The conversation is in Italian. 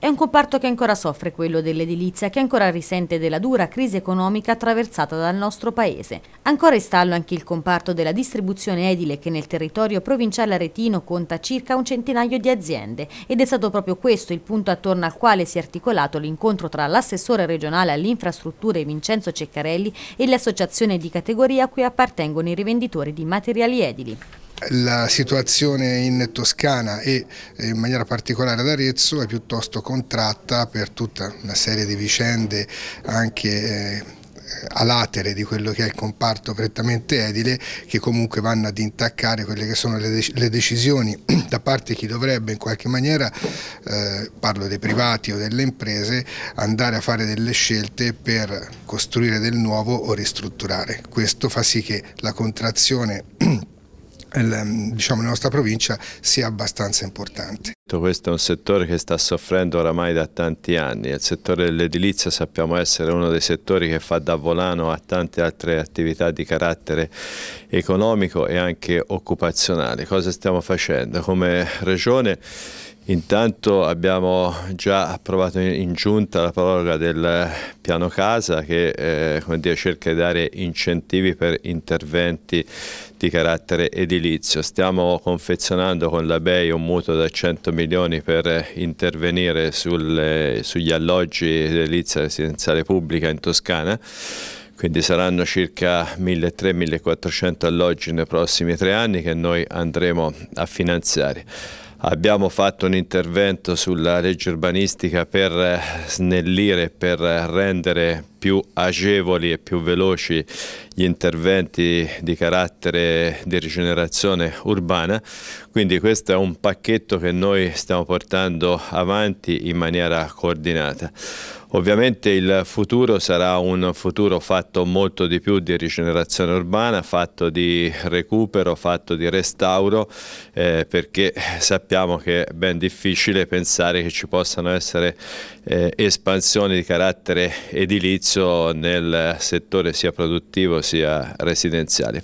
È un comparto che ancora soffre quello dell'edilizia, che ancora risente della dura crisi economica attraversata dal nostro paese. Ancora in stallo anche il comparto della distribuzione edile che nel territorio provinciale aretino conta circa un centinaio di aziende ed è stato proprio questo il punto attorno al quale si è articolato l'incontro tra l'assessore regionale alle infrastrutture Vincenzo Ceccarelli e l'associazione di categoria a cui appartengono i rivenditori di materiali edili la situazione in Toscana e eh, in maniera particolare ad Arezzo è piuttosto contratta per tutta una serie di vicende anche eh, alatere di quello che è il comparto prettamente edile che comunque vanno ad intaccare quelle che sono le, dec le decisioni da parte di chi dovrebbe in qualche maniera, eh, parlo dei privati o delle imprese, andare a fare delle scelte per costruire del nuovo o ristrutturare. Questo fa sì che la contrazione Eh, diciamo, la nostra provincia sia abbastanza importante. Questo è un settore che sta soffrendo oramai da tanti anni, il settore dell'edilizia sappiamo essere uno dei settori che fa da volano a tante altre attività di carattere economico e anche occupazionale. Cosa stiamo facendo? Come Regione Intanto abbiamo già approvato in giunta la proroga del piano casa che eh, dire, cerca di dare incentivi per interventi di carattere edilizio. Stiamo confezionando con la BEI un mutuo da 100 milioni per intervenire sul, sugli alloggi edilizia residenziale pubblica in Toscana quindi saranno circa 1.300-1.400 alloggi nei prossimi tre anni che noi andremo a finanziare. Abbiamo fatto un intervento sulla legge urbanistica per eh, snellire, per rendere più agevoli e più veloci gli interventi di carattere di rigenerazione urbana, quindi questo è un pacchetto che noi stiamo portando avanti in maniera coordinata. Ovviamente il futuro sarà un futuro fatto molto di più di rigenerazione urbana, fatto di recupero, fatto di restauro, eh, perché sappiamo che è ben difficile pensare che ci possano essere eh, espansioni di carattere edilizio nel settore sia produttivo sia residenziale.